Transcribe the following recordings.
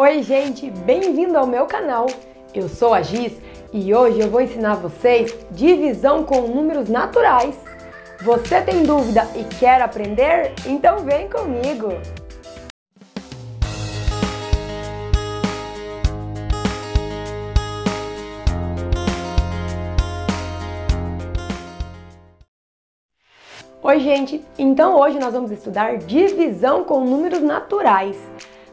Oi, gente, bem-vindo ao meu canal. Eu sou a Giz e hoje eu vou ensinar vocês divisão com números naturais. Você tem dúvida e quer aprender? Então vem comigo! Oi, gente! Então hoje nós vamos estudar divisão com números naturais.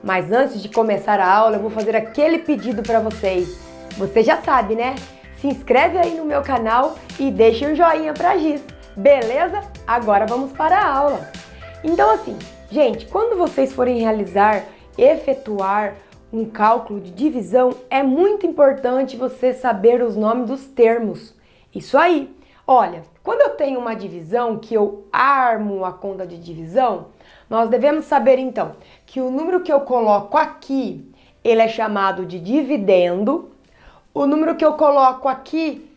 Mas antes de começar a aula, eu vou fazer aquele pedido para vocês. Você já sabe, né? Se inscreve aí no meu canal e deixa um joinha pra Giz. Beleza? Agora vamos para a aula. Então assim, gente, quando vocês forem realizar, efetuar um cálculo de divisão, é muito importante você saber os nomes dos termos. Isso aí. Olha, quando eu tenho uma divisão que eu armo a conta de divisão, nós devemos saber então que o número que eu coloco aqui, ele é chamado de dividendo. O número que eu coloco aqui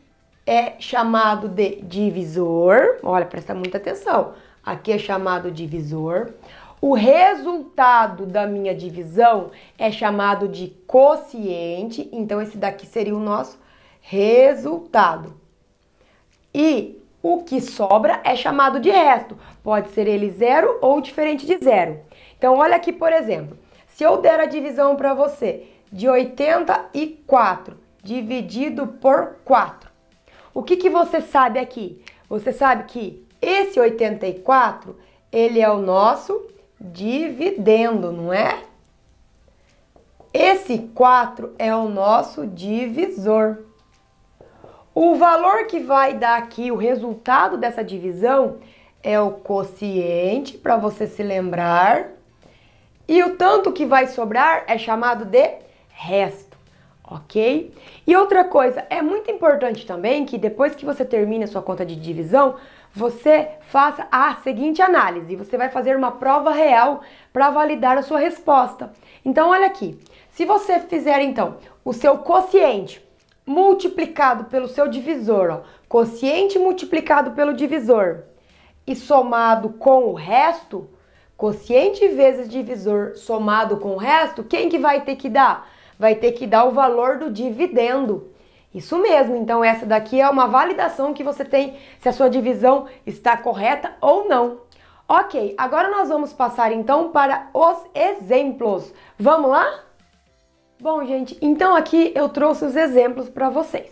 é chamado de divisor. Olha, presta muita atenção. Aqui é chamado divisor. O resultado da minha divisão é chamado de quociente, então esse daqui seria o nosso resultado. E o que sobra é chamado de resto. Pode ser ele zero ou diferente de zero. Então, olha aqui, por exemplo. Se eu der a divisão para você de 84 dividido por 4, o que, que você sabe aqui? Você sabe que esse 84, ele é o nosso dividendo, não é? Esse 4 é o nosso divisor. O valor que vai dar aqui o resultado dessa divisão é o quociente, para você se lembrar. E o tanto que vai sobrar é chamado de resto, ok? E outra coisa, é muito importante também que depois que você termina a sua conta de divisão, você faça a seguinte análise. Você vai fazer uma prova real para validar a sua resposta. Então, olha aqui. Se você fizer, então, o seu quociente multiplicado pelo seu divisor, ó, quociente multiplicado pelo divisor e somado com o resto, quociente vezes divisor somado com o resto, quem que vai ter que dar? Vai ter que dar o valor do dividendo. Isso mesmo, então essa daqui é uma validação que você tem se a sua divisão está correta ou não. Ok, agora nós vamos passar então para os exemplos. Vamos lá? Bom, gente, então aqui eu trouxe os exemplos para vocês.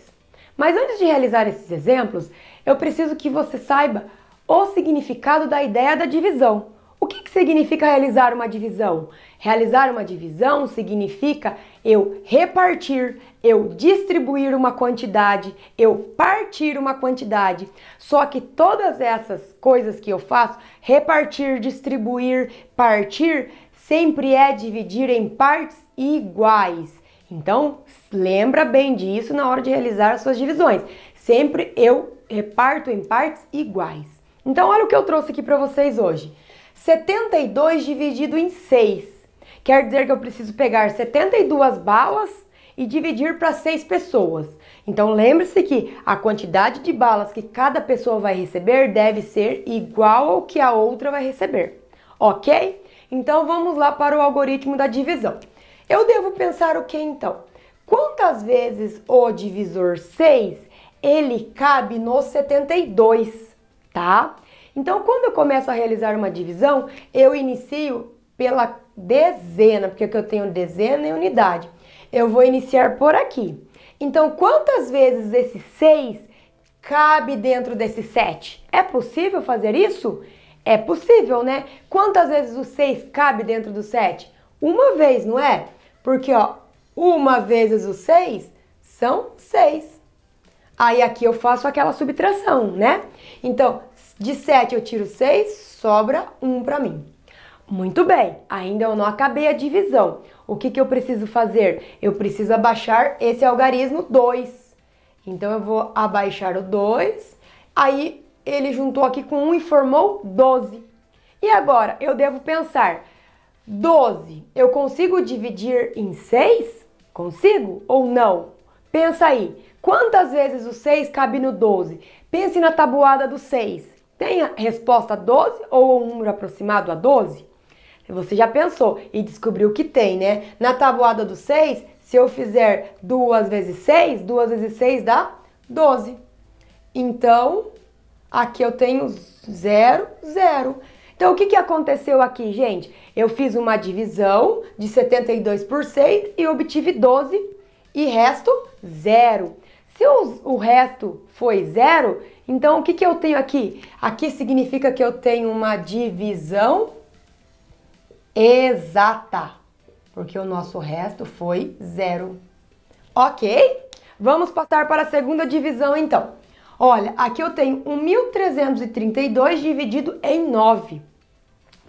Mas antes de realizar esses exemplos, eu preciso que você saiba o significado da ideia da divisão. O que, que significa realizar uma divisão? Realizar uma divisão significa eu repartir, eu distribuir uma quantidade, eu partir uma quantidade. Só que todas essas coisas que eu faço, repartir, distribuir, partir, sempre é dividir em partes iguais. Então, lembra bem disso na hora de realizar suas divisões. Sempre eu reparto em partes iguais. Então, olha o que eu trouxe aqui para vocês hoje. 72 dividido em 6. Quer dizer que eu preciso pegar 72 balas e dividir para 6 pessoas. Então lembre-se que a quantidade de balas que cada pessoa vai receber deve ser igual ao que a outra vai receber. OK? Então vamos lá para o algoritmo da divisão. Eu devo pensar o que então? Quantas vezes o divisor 6 ele cabe no 72, tá? Então quando eu começo a realizar uma divisão, eu inicio pela dezena, porque eu tenho dezena e é unidade. Eu vou iniciar por aqui. Então quantas vezes esse 6 cabe dentro desse 7? É possível fazer isso? É possível, né? Quantas vezes o 6 cabe dentro do 7? Uma vez, não é? Porque, ó, uma vezes o 6 são 6. Aí aqui eu faço aquela subtração, né? Então, de 7 eu tiro 6, sobra 1 para mim. Muito bem, ainda eu não acabei a divisão. O que, que eu preciso fazer? Eu preciso abaixar esse algarismo 2. Então, eu vou abaixar o 2, aí ele juntou aqui com 1 e formou 12. E agora eu devo pensar: 12 eu consigo dividir em 6? Consigo ou não? Pensa aí, quantas vezes o 6 cabe no 12? Pense na tabuada do 6. Tem a resposta 12 ou um número aproximado a 12? Você já pensou e descobriu que tem, né? Na tabuada do 6, se eu fizer 2 vezes 6, 2 vezes 6 dá 12. Então, Aqui eu tenho zero, zero. Então, o que, que aconteceu aqui, gente? Eu fiz uma divisão de 72 por 6 e obtive 12 e resto zero. Se o, o resto foi zero, então o que, que eu tenho aqui? Aqui significa que eu tenho uma divisão exata, porque o nosso resto foi zero. Ok? Vamos passar para a segunda divisão, então. Olha, aqui eu tenho 1.332 dividido em 9.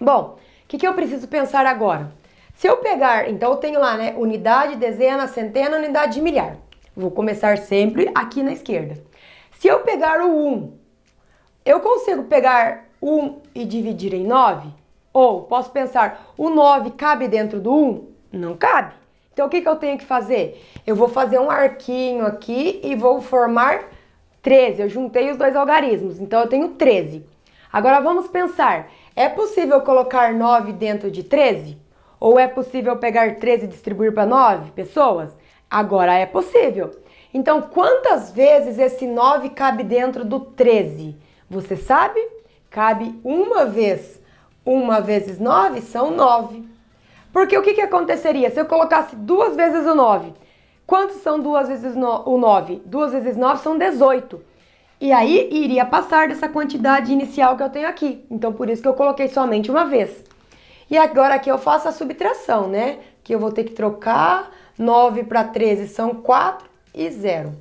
Bom, o que, que eu preciso pensar agora? Se eu pegar, então eu tenho lá, né, unidade, dezena, centena, unidade de milhar. Vou começar sempre aqui na esquerda. Se eu pegar o 1, eu consigo pegar 1 e dividir em 9? Ou posso pensar, o 9 cabe dentro do 1? Não cabe. Então o que, que eu tenho que fazer? Eu vou fazer um arquinho aqui e vou formar 13, eu juntei os dois algarismos, então eu tenho 13. Agora vamos pensar, é possível colocar 9 dentro de 13? Ou é possível pegar 13 e distribuir para 9 pessoas? Agora é possível. Então, quantas vezes esse 9 cabe dentro do 13? Você sabe? Cabe uma vez. Uma vezes 9 são 9. Porque o que, que aconteceria se eu colocasse duas vezes o 9? Quantos são 2 vezes no, o 9? 2 vezes 9 são 18. E aí iria passar dessa quantidade inicial que eu tenho aqui. Então por isso que eu coloquei somente uma vez. E agora aqui eu faço a subtração, né? Que eu vou ter que trocar 9 para 13 são 4 e 0.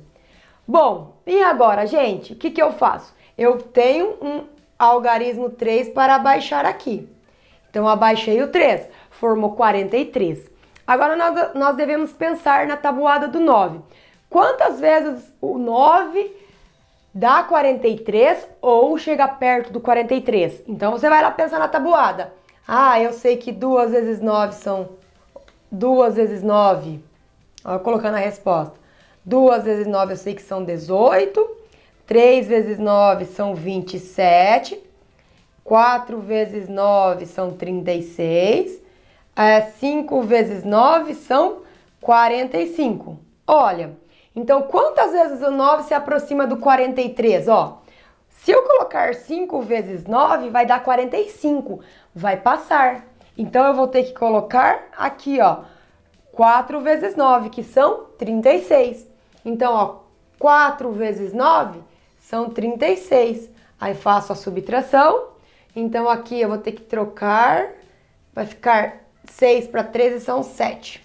Bom, e agora, gente, o que, que eu faço? Eu tenho um algarismo 3 para abaixar aqui. Então abaixei o 3, formou 43. Agora nós, nós devemos pensar na tabuada do 9. Quantas vezes o 9 dá 43 ou chega perto do 43? Então você vai lá pensar na tabuada. Ah, eu sei que 2 vezes 9 são 2 vezes 9. Ó, colocando a resposta. 2 vezes 9 eu sei que são 18. 3 vezes 9 são 27. 4 vezes 9 são 36 é, 5 vezes 9 são 45. Olha, então quantas vezes o 9 se aproxima do 43? Ó, se eu colocar 5 vezes 9, vai dar 45, vai passar. Então eu vou ter que colocar aqui, ó, 4 vezes 9, que são 36. Então, ó, 4 vezes 9 são 36. Aí faço a subtração. Então aqui eu vou ter que trocar, vai ficar 6 para 13 são 7.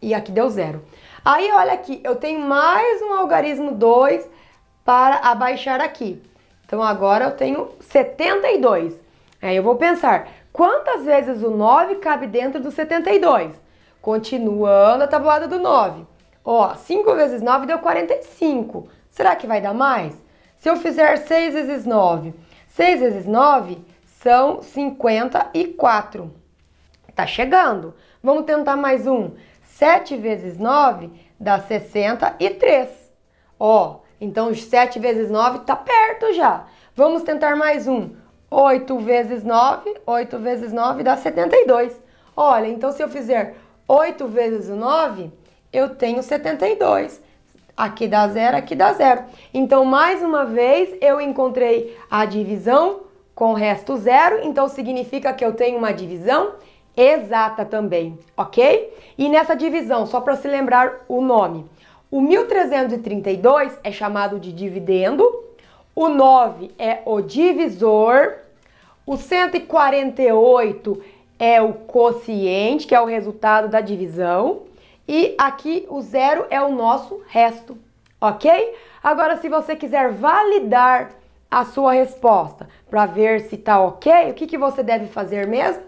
e aqui deu zero. Aí, olha aqui, eu tenho mais um algarismo 2 para abaixar aqui. Então, agora eu tenho 72. Aí eu vou pensar, quantas vezes o 9 cabe dentro do 72? Continuando a tabuada do 9. Ó, 5 vezes 9 deu 45. Será que vai dar mais? Se eu fizer 6 vezes 9, 6 vezes 9 são 54. Tá chegando. Vamos tentar mais um. 7 vezes 9 dá 63. Ó, então 7 vezes 9 tá perto já. Vamos tentar mais um. 8 vezes 9, 8 vezes 9 dá 72. Olha, então se eu fizer 8 vezes 9, eu tenho 72. Aqui dá zero, aqui dá zero. Então, mais uma vez, eu encontrei a divisão com o resto zero. Então, significa que eu tenho uma divisão exata também, ok? E nessa divisão, só para se lembrar o nome, o 1332 é chamado de dividendo, o 9 é o divisor, o 148 é o quociente, que é o resultado da divisão, e aqui o zero é o nosso resto, ok? Agora, se você quiser validar a sua resposta para ver se está ok, o que, que você deve fazer mesmo?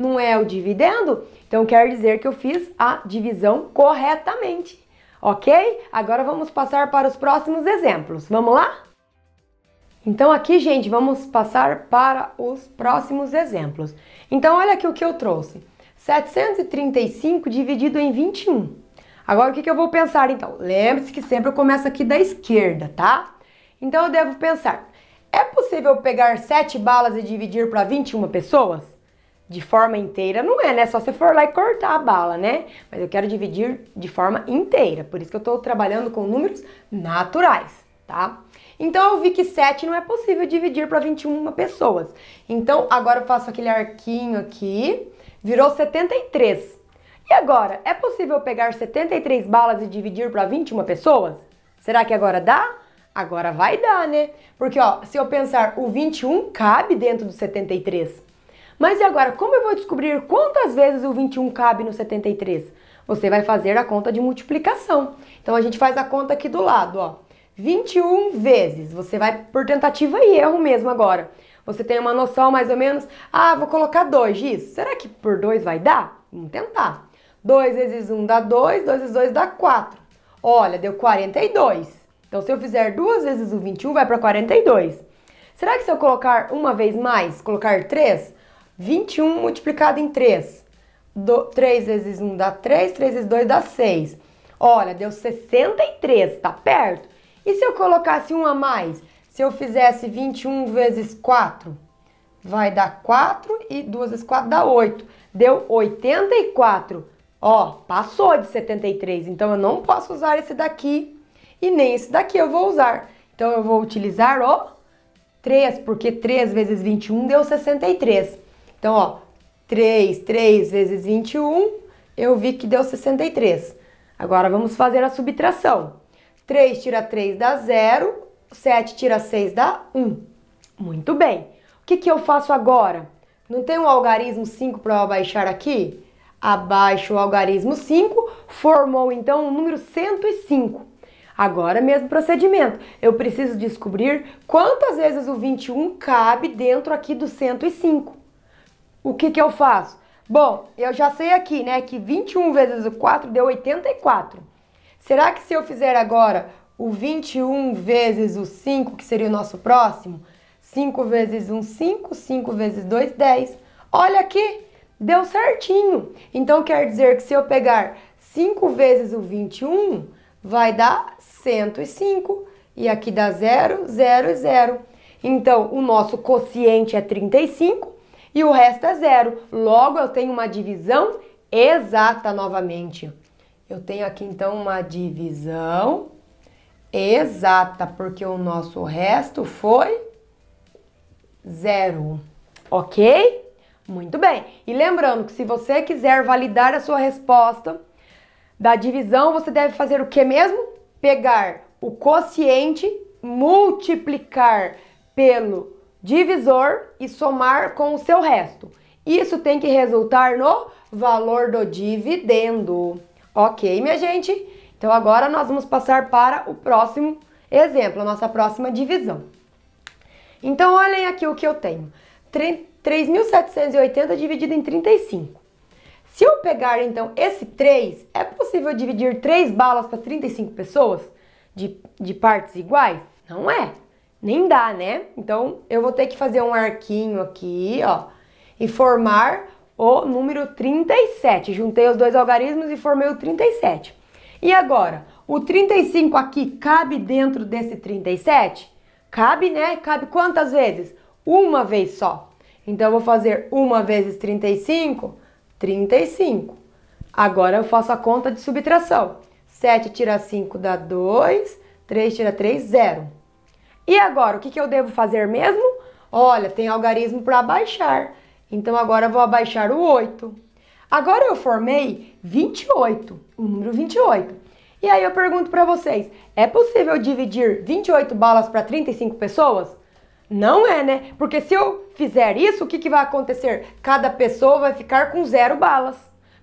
não é o dividendo, então quer dizer que eu fiz a divisão corretamente, ok? Agora vamos passar para os próximos exemplos, vamos lá? Então aqui, gente, vamos passar para os próximos exemplos. Então olha aqui o que eu trouxe, 735 dividido em 21. Agora o que, que eu vou pensar então? Lembre-se que sempre eu começo aqui da esquerda, tá? Então eu devo pensar, é possível pegar 7 balas e dividir para 21 pessoas? de forma inteira, não é, né? Só se for lá e cortar a bala, né? Mas eu quero dividir de forma inteira, por isso que eu estou trabalhando com números naturais, tá? Então eu vi que 7 não é possível dividir para 21 pessoas. Então agora eu faço aquele arquinho aqui, virou 73. E agora, é possível pegar 73 balas e dividir para 21 pessoas? Será que agora dá? Agora vai dar, né? Porque ó, se eu pensar, o 21 cabe dentro do 73. Mas e agora, como eu vou descobrir quantas vezes o 21 cabe no 73? Você vai fazer a conta de multiplicação. Então a gente faz a conta aqui do lado, ó. 21 vezes. Você vai por tentativa e erro mesmo agora. Você tem uma noção mais ou menos, ah, vou colocar 2, isso. Será que por 2 vai dar? Vamos tentar. 2 vezes 1 um dá 2, 2 vezes 2 dá 4. Olha, deu 42. Então, se eu fizer duas vezes o 21, vai para 42. Será que se eu colocar uma vez mais, colocar 3, 21 multiplicado em 3. Do, 3 vezes 1 dá 3, 3 vezes 2 dá 6. Olha, deu 63, tá perto. E se eu colocasse 1 a mais? Se eu fizesse 21 vezes 4, vai dar 4 e 2 vezes 4 dá 8. Deu 84. Ó, passou de 73, então eu não posso usar esse daqui e nem esse daqui eu vou usar. Então eu vou utilizar o 3, porque 3 vezes 21 deu 63. Então, ó, 3, 3 vezes 21, eu vi que deu 63. Agora vamos fazer a subtração. 3 tira 3 dá 0, 7 tira 6 dá 1. Muito bem. O que, que eu faço agora? Não tem um algarismo 5 para eu abaixar aqui? Abaixo o algarismo 5, formou então o número 105. Agora mesmo procedimento. Eu preciso descobrir quantas vezes o 21 cabe dentro aqui do 105 o que, que eu faço? Bom, eu já sei aqui, né, que 21 vezes o 4 deu 84. Será que se eu fizer agora o 21 vezes o 5, que seria o nosso próximo, 5 vezes 1, 5, 5 vezes 2, 10. Olha aqui, deu certinho. Então quer dizer que se eu pegar 5 vezes o 21, vai dar 105. E aqui dá 0, 0 e 0. Então o nosso quociente é 35 e o resto é zero. Logo, eu tenho uma divisão exata novamente. Eu tenho aqui então uma divisão exata, porque o nosso resto foi zero, ok? Muito bem. E lembrando que se você quiser validar a sua resposta da divisão, você deve fazer o que mesmo? Pegar o quociente, multiplicar pelo divisor e somar com o seu resto. Isso tem que resultar no valor do dividendo. Ok, minha gente? Então agora nós vamos passar para o próximo exemplo, a nossa próxima divisão. Então olhem aqui o que eu tenho. 3.780 dividido em 35. Se eu pegar então esse 3, é possível dividir 3 balas para 35 pessoas de, de partes iguais? Não é. Nem dá, né? Então, eu vou ter que fazer um arquinho aqui, ó, e formar o número 37. Juntei os dois algarismos e formei o 37. E agora, o 35 aqui cabe dentro desse 37? Cabe, né? Cabe quantas vezes? Uma vez só. Então, eu vou fazer uma vezes 35, 35. Agora, eu faço a conta de subtração. 7 tira 5 dá 2, 3 tira 3, 0. E agora, o que, que eu devo fazer mesmo? Olha, tem algarismo para abaixar. Então agora vou abaixar o 8. Agora eu formei 28, o número 28. E aí eu pergunto para vocês, é possível dividir 28 balas para 35 pessoas? Não é, né? Porque se eu fizer isso, o que, que vai acontecer? Cada pessoa vai ficar com zero balas.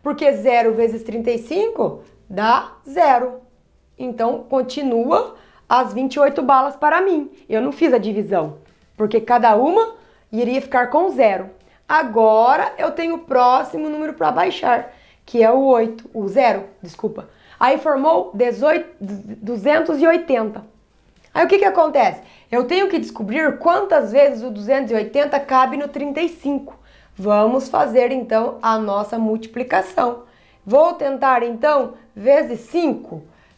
Porque 0 vezes 35 dá zero. Então, continua as 28 balas para mim. Eu não fiz a divisão, porque cada uma iria ficar com zero. Agora eu tenho o próximo número para baixar, que é o 8, o zero, desculpa. Aí formou 18, 280. Aí o que, que acontece? Eu tenho que descobrir quantas vezes o 280 cabe no 35. Vamos fazer então a nossa multiplicação. Vou tentar então vezes 5.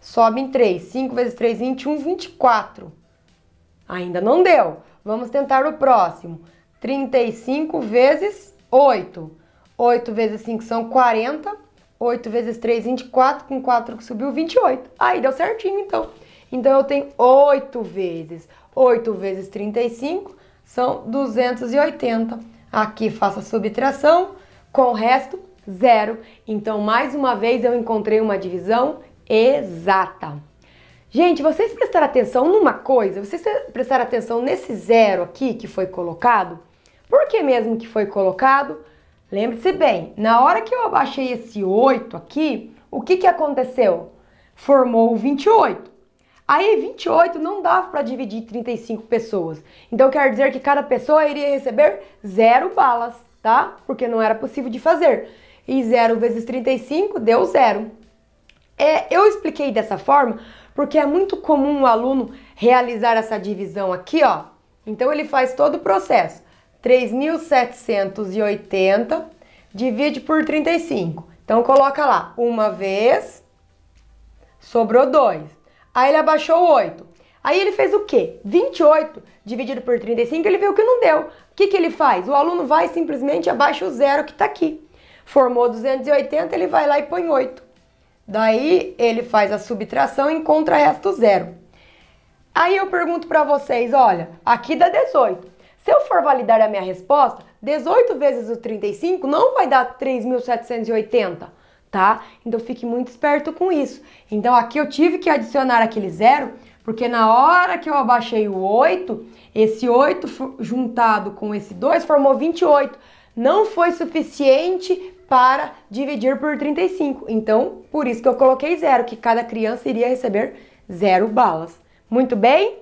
Sobe em 3. 5 vezes 3, 21, 24. Ainda não deu. Vamos tentar o próximo. 35 vezes 8. 8 vezes 5 são 40. 8 vezes 3, 24. Com 4 que subiu, 28. Aí deu certinho, então. Então eu tenho 8 vezes. 8 vezes 35 são 280. Aqui faço a subtração. Com o resto, zero. Então, mais uma vez, eu encontrei uma divisão exata. Gente, vocês prestaram atenção numa coisa, vocês prestaram atenção nesse zero aqui que foi colocado? Por que mesmo que foi colocado? Lembre-se bem, na hora que eu abaixei esse 8 aqui, o que, que aconteceu? Formou o 28. Aí 28 não dava para dividir 35 pessoas. Então quer dizer que cada pessoa iria receber zero balas, tá? Porque não era possível de fazer. E 0 vezes 35 deu zero. É, eu expliquei dessa forma porque é muito comum o aluno realizar essa divisão aqui, ó. Então ele faz todo o processo. 3.780 divide por 35. Então coloca lá, uma vez, sobrou 2. Aí ele abaixou 8. Aí ele fez o quê? 28 dividido por 35, ele viu que não deu. O que, que ele faz? O aluno vai simplesmente abaixa o zero que está aqui. Formou 280, ele vai lá e põe 8. Daí ele faz a subtração e encontra resto zero. Aí eu pergunto para vocês, olha, aqui dá 18. Se eu for validar a minha resposta, 18 vezes o 35 não vai dar 3.780, tá? Então fique muito esperto com isso. Então aqui eu tive que adicionar aquele zero, porque na hora que eu abaixei o 8, esse 8 juntado com esse 2 formou 28. Não foi suficiente para dividir por 35. Então, por isso que eu coloquei zero, que cada criança iria receber zero balas. Muito bem?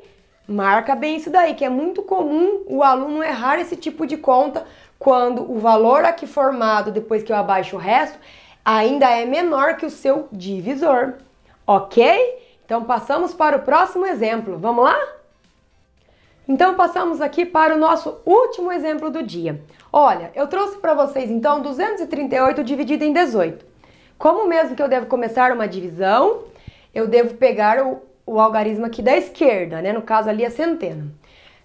Marca bem isso daí, que é muito comum o aluno errar esse tipo de conta quando o valor aqui formado depois que eu abaixo o resto ainda é menor que o seu divisor. Ok? Então passamos para o próximo exemplo. Vamos lá? Então passamos aqui para o nosso último exemplo do dia. Olha, eu trouxe para vocês então 238 dividido em 18. Como mesmo que eu devo começar uma divisão, eu devo pegar o, o algarismo aqui da esquerda, né? No caso ali a centena.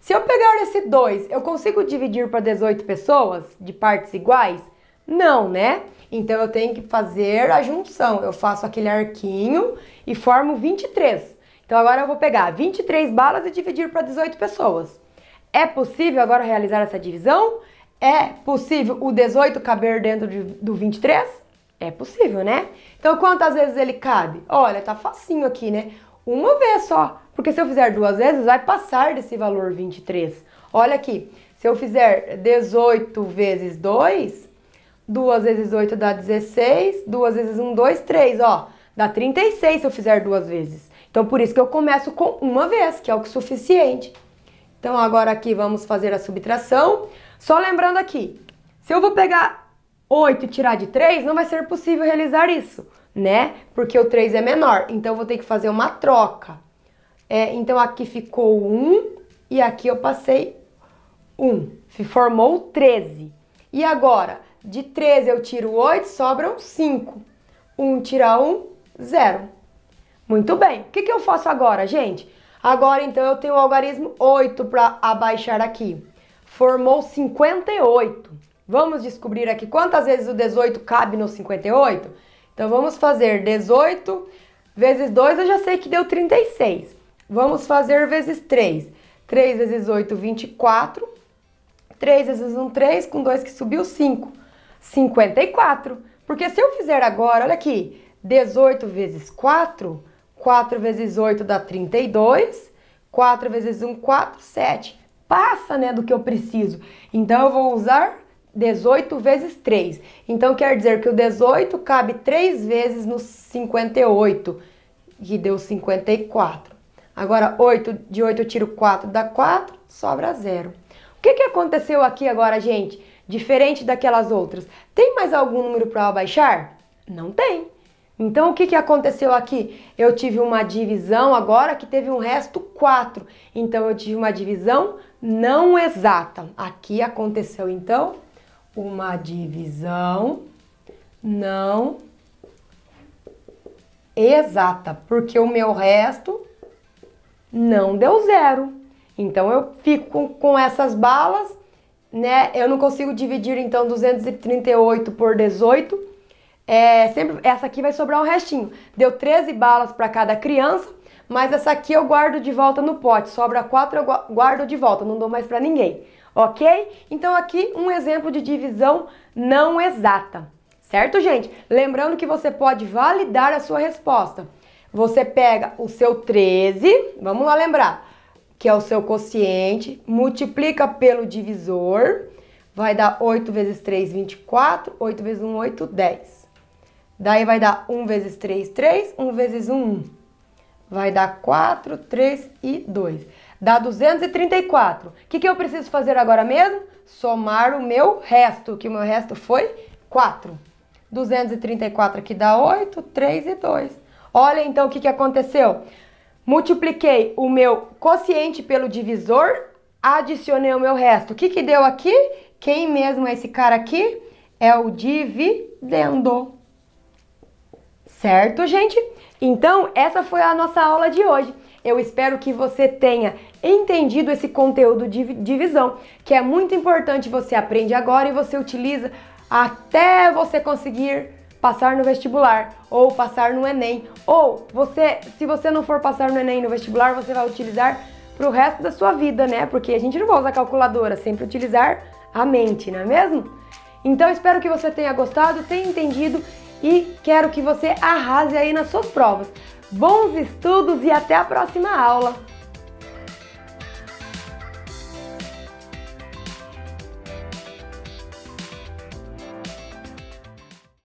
Se eu pegar esse 2, eu consigo dividir para 18 pessoas de partes iguais? Não, né? Então eu tenho que fazer a junção. Eu faço aquele arquinho e formo 23. Então agora eu vou pegar 23 balas e dividir para 18 pessoas. É possível agora realizar essa divisão? É possível o 18 caber dentro de, do 23? É possível, né? Então quantas vezes ele cabe? Olha, tá facinho aqui, né? Uma vez só, porque se eu fizer duas vezes, vai passar desse valor 23. Olha aqui, se eu fizer 18 vezes 2, 2 vezes 8 dá 16, 2 vezes 1, 2, 3, ó. Dá 36 se eu fizer duas vezes. Então, por isso que eu começo com uma vez, que é o suficiente. Então, agora aqui vamos fazer a subtração. Só lembrando aqui, se eu vou pegar 8 e tirar de 3, não vai ser possível realizar isso, né? Porque o 3 é menor, então eu vou ter que fazer uma troca. É, então, aqui ficou 1 e aqui eu passei 1. Formou 13. E agora, de 13 eu tiro 8, sobram 5. 1 tirar 1, 0. Muito bem. O que, que eu faço agora, gente? Agora, então, eu tenho o algarismo 8 para abaixar aqui. Formou 58. Vamos descobrir aqui quantas vezes o 18 cabe no 58? Então, vamos fazer 18 vezes 2, eu já sei que deu 36. Vamos fazer vezes 3. 3 vezes 8, 24. 3 vezes 1, 3, com 2 que subiu, 5. 54. Porque se eu fizer agora, olha aqui, 18 vezes 4 4 vezes 8 dá 32. 4 vezes 1, 4, 7. Passa, né, do que eu preciso. Então, eu vou usar 18 vezes 3. Então, quer dizer que o 18 cabe 3 vezes no 58, que deu 54. Agora, 8 de 8 eu tiro 4, dá 4, sobra 0. O que, que aconteceu aqui agora, gente? Diferente daquelas outras. Tem mais algum número para abaixar? Não tem. Então, o que, que aconteceu aqui? Eu tive uma divisão agora que teve um resto 4. Então, eu tive uma divisão não exata. Aqui aconteceu, então, uma divisão não exata, porque o meu resto não deu zero. Então, eu fico com essas balas, né? Eu não consigo dividir, então, 238 por 18 é, sempre, essa aqui vai sobrar um restinho. Deu 13 balas para cada criança, mas essa aqui eu guardo de volta no pote. Sobra 4 eu guardo de volta, não dou mais para ninguém. Ok? Então aqui um exemplo de divisão não exata. Certo, gente? Lembrando que você pode validar a sua resposta. Você pega o seu 13, vamos lá lembrar, que é o seu quociente, multiplica pelo divisor, vai dar 8 vezes 3, 24, 8 vezes 1, 8, 10. Daí vai dar 1 vezes 3, 3. 1 vezes 1, 1. Vai dar 4, 3 e 2. Dá 234. O que, que eu preciso fazer agora mesmo? Somar o meu resto, que o meu resto foi 4. 234 aqui dá 8, 3 e 2. Olha então o que, que aconteceu. Multipliquei o meu quociente pelo divisor, adicionei o meu resto. O que, que deu aqui? Quem mesmo é esse cara aqui? É o dividendo. Certo, gente? Então, essa foi a nossa aula de hoje. Eu espero que você tenha entendido esse conteúdo de divisão, que é muito importante. Você aprende agora e você utiliza até você conseguir passar no vestibular ou passar no Enem. Ou você, se você não for passar no Enem no vestibular, você vai utilizar para o resto da sua vida, né? Porque a gente não vai usar calculadora, sempre utilizar a mente, não é mesmo? Então espero que você tenha gostado, tenha entendido e quero que você arrase aí nas suas provas. Bons estudos e até a próxima aula!